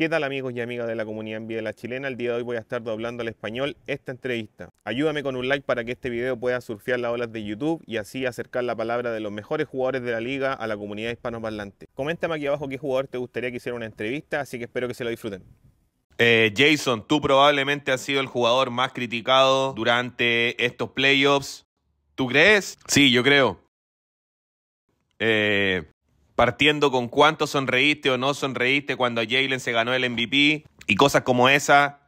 ¿Qué tal amigos y amigas de la comunidad en la chilena? El día de hoy voy a estar doblando al español esta entrevista. Ayúdame con un like para que este video pueda surfear las olas de YouTube y así acercar la palabra de los mejores jugadores de la liga a la comunidad hispanoparlante. Coméntame aquí abajo qué jugador te gustaría que hiciera una entrevista, así que espero que se lo disfruten. Eh, Jason, tú probablemente has sido el jugador más criticado durante estos playoffs. ¿Tú crees? Sí, yo creo. Eh, partiendo con cuánto sonreíste o no sonreíste cuando Jalen se ganó el MVP y cosas como esa.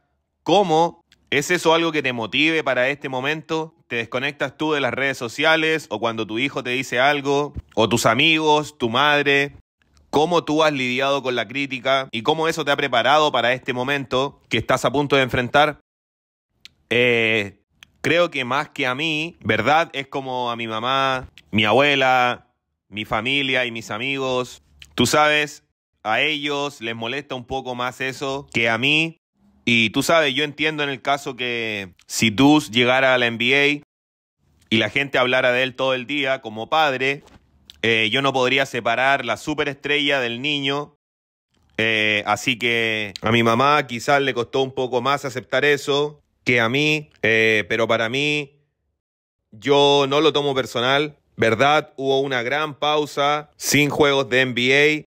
¿Cómo? ¿Es eso algo que te motive para este momento? ¿Te desconectas tú de las redes sociales o cuando tu hijo te dice algo? ¿O tus amigos, tu madre? ¿Cómo tú has lidiado con la crítica y cómo eso te ha preparado para este momento que estás a punto de enfrentar? Eh, creo que más que a mí, ¿verdad? Es como a mi mamá, mi abuela, mi familia y mis amigos, tú sabes, a ellos les molesta un poco más eso que a mí. Y tú sabes, yo entiendo en el caso que si Dus llegara a la NBA y la gente hablara de él todo el día como padre, eh, yo no podría separar la superestrella del niño. Eh, así que a mi mamá quizás le costó un poco más aceptar eso que a mí, eh, pero para mí yo no lo tomo personal. ¿verdad? Hubo una gran pausa sin juegos de NBA.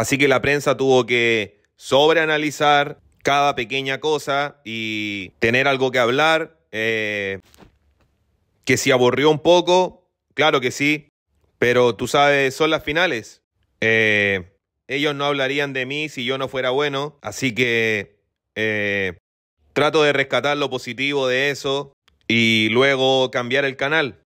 Así que la prensa tuvo que sobreanalizar cada pequeña cosa y tener algo que hablar. Eh, que si aburrió un poco, claro que sí, pero tú sabes, son las finales. Eh, ellos no hablarían de mí si yo no fuera bueno, así que eh, trato de rescatar lo positivo de eso y luego cambiar el canal.